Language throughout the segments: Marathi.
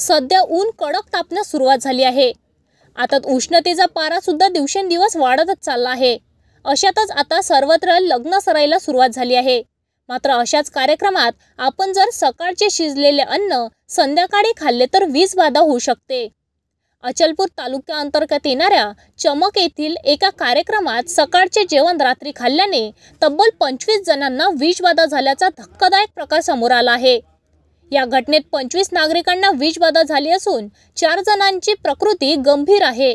सध्या ऊन कडक तापण्यास सुरुवात झाली आहे आता उष्णतेचा पारा सुद्धा दिवसेंदिवस वाढतच चालला आहे अशातच आता सर्वत्र लग्न सरायला सुरुवात झाली आहे मात्र अशाच कार्यक्रमात आपण जर सकाळचे शिजलेले अन्न संध्याकाळी खाल्ले तर वीज बाधा होऊ शकते अचलपूर तालुक्याअंतर्गत येणाऱ्या चमक येथील एका कार्यक्रमात सकाळचे जेवण रात्री खाल्ल्याने तब्बल पंचवीस जणांना वीजबाधा झाल्याचा धक्कादायक प्रकार समोर आला आहे या घटनेत पंचवीस नागरिकांना वीजबाधा झाली असून चार जणांची प्रकृती गंभीर आहे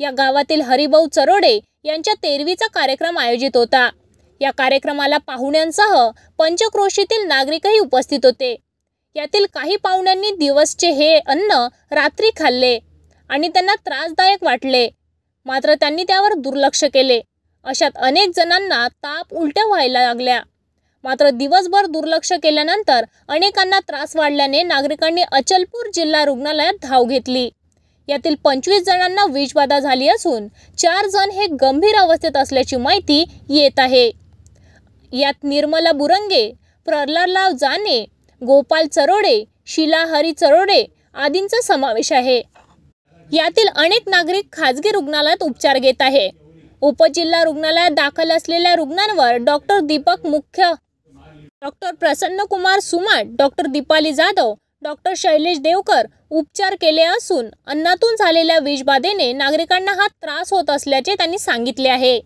या गावातील हरिभाऊ चरोडे यांच्या तेरवीचा कार्यक्रम आयोजित होता या कार्यक्रमाला पाहुण्यांसह पंचक्रोशीतील नागरिकही उपस्थित होते यातील काही पाहुण्यांनी दिवसचे हे अन्न रात्री खाल्ले आणि त्यांना त्रासदायक वाटले मात्र त्यांनी त्यावर दुर्लक्ष केले अशात अनेक जणांना ताप उलट्या व्हायला लागल्या मात्र दिवसभर दुर्लक्ष केल्यानंतर अनेकांना त्रास वाढल्याने नागरिकांनी अचलपूर जिल्हा रुग्णालयात धाव घेतली यातील पंचवीस जणांना विषबाधा झाली असून चार जण हे गंभीर अवस्थेत असल्याची माहिती येत आहे यात निर्मला बुरंगे प्रल्हादराव जाने गोपाल चरोडे शिला हरी चरोडे आदींचा समावेश आहे यातील अनेक नागरिक खाजगी रुग्णालयात उपचार घेत आहे उपजिल्हा रुग्णालयात दाखल असलेल्या रुग्णांवर डॉक्टर दीपक मुख्य doctor Prasannakumar Sumat doctor Deepali Jadhav doctor Shailesh Devkar उपचार केले असून अन्नातून झालेल्या विषबाधेने नागरिकांना हा त्रास होत असल्याचे त्यांनी सांगितले आहे